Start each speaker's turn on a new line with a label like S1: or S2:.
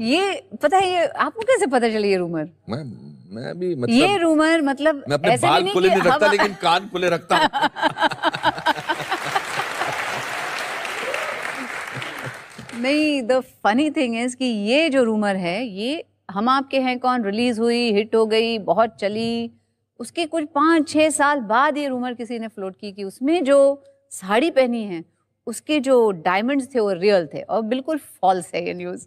S1: ये पता है ये आपको कैसे पता चली ये रूमर
S2: मैं मैं भी मतलब ये
S1: रूमर मतलब मैं अपने बाल खुले नहीं रखता लेकिन
S2: कान खुले रखता
S1: नहीं द फनी थिंग इज कि ये जो रूमर है ये हम आपके हैं कौन रिलीज हुई हिट हो गई बहुत चली उसके कुछ पाँच छः साल बाद ये रूमर किसी ने फ्लोट की कि उसमें जो साड़ी
S3: पहनी है उसके जो डायमंड्स थे वो रियल थे और बिल्कुल फॉल्स है ये न्यूज़